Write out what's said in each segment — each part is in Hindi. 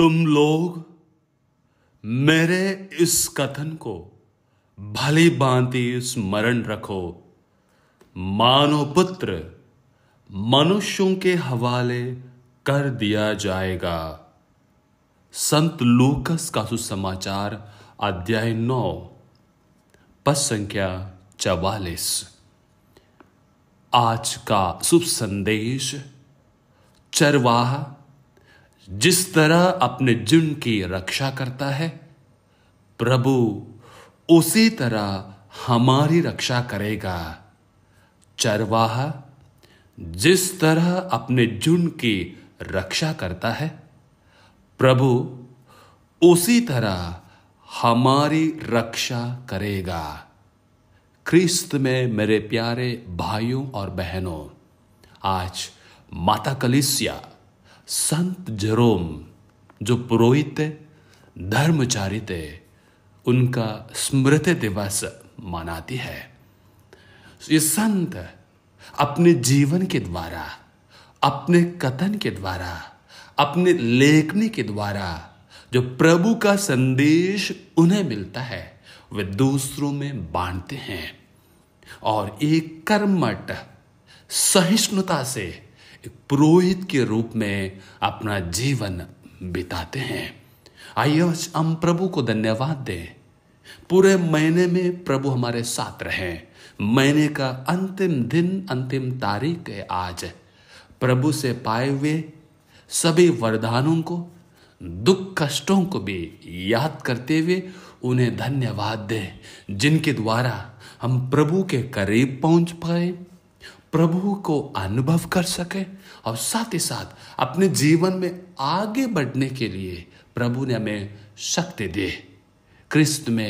तुम लोग मेरे इस कथन को भली भांति स्मरण रखो मानव पुत्र मनुष्यों के हवाले कर दिया जाएगा संत लूकस का सुसमाचार अध्याय नौ पद संख्या चवालीस आज का शुभ संदेश चरवाहा जिस तरह अपने जुन की रक्षा करता है प्रभु उसी तरह हमारी रक्षा करेगा चरवाहा जिस तरह अपने जुन की रक्षा करता है प्रभु उसी तरह हमारी रक्षा करेगा क्रिस्त में मेरे प्यारे भाइयों और बहनों आज माता कलिसिया संत जरोम जो पुरोहित धर्मचारी थे उनका स्मृति दिवस मनाती है ये संत अपने जीवन के द्वारा अपने कथन के द्वारा अपने लेखनी के द्वारा जो प्रभु का संदेश उन्हें मिलता है वे दूसरों में बांटते हैं और एक कर्मठ सहिष्णुता से एक पुरोहित के रूप में अपना जीवन बिताते हैं आइए हम प्रभु को धन्यवाद दें पूरे महीने में प्रभु हमारे साथ रहें महीने का अंतिम दिन अंतिम तारीख है आज प्रभु से पाए हुए सभी वरदानों को दुख कष्टों को भी याद करते हुए उन्हें धन्यवाद दें जिनके द्वारा हम प्रभु के करीब पहुंच पाए प्रभु को अनुभव कर सके और साथ ही साथ अपने जीवन में आगे बढ़ने के लिए प्रभु ने हमें शक्ति दे क्रिस्त में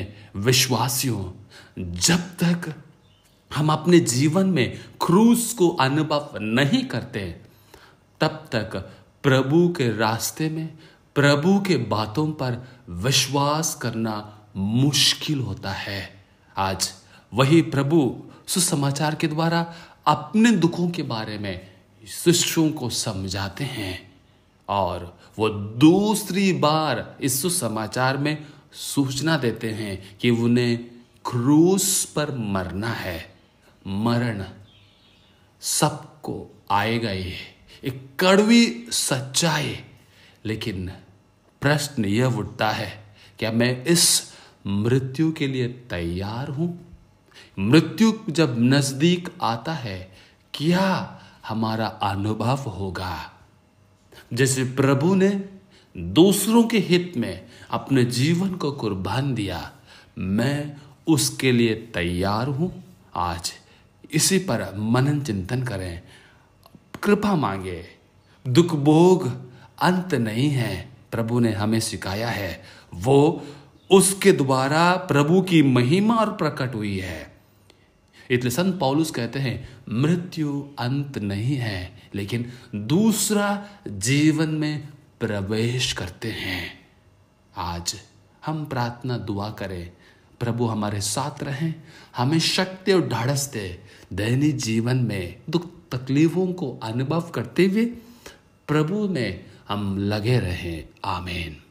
विश्वासियों जब तक हम अपने जीवन में क्रूस को अनुभव नहीं करते तब तक प्रभु के रास्ते में प्रभु के बातों पर विश्वास करना मुश्किल होता है आज वही प्रभु सुसमाचार के द्वारा अपने दुखों के बारे में शिष्यों को समझाते हैं और वो दूसरी बार इस सुसमाचार में सूचना देते हैं कि उन्हें क्रूस पर मरना है मरण सबको आएगा ये एक कड़वी सच्चाई लेकिन प्रश्न यह उठता है क्या मैं इस मृत्यु के लिए तैयार हूं मृत्यु जब नजदीक आता है क्या हमारा अनुभव होगा जैसे प्रभु ने दूसरों के हित में अपने जीवन को कुर्बान दिया मैं उसके लिए तैयार हूं आज इसी पर मनन चिंतन करें कृपा मांगे दुख भोग अंत नहीं है प्रभु ने हमें सिखाया है वो उसके द्वारा प्रभु की महिमा और प्रकट हुई है इसलिए संत पौलुस कहते हैं मृत्यु अंत नहीं है लेकिन दूसरा जीवन में प्रवेश करते हैं आज हम प्रार्थना दुआ करें प्रभु हमारे साथ रहें हमें शक्ति और ढाढ़स दे दैनिक जीवन में दुख तकलीफों को अनुभव करते हुए प्रभु में हम लगे रहें आमेन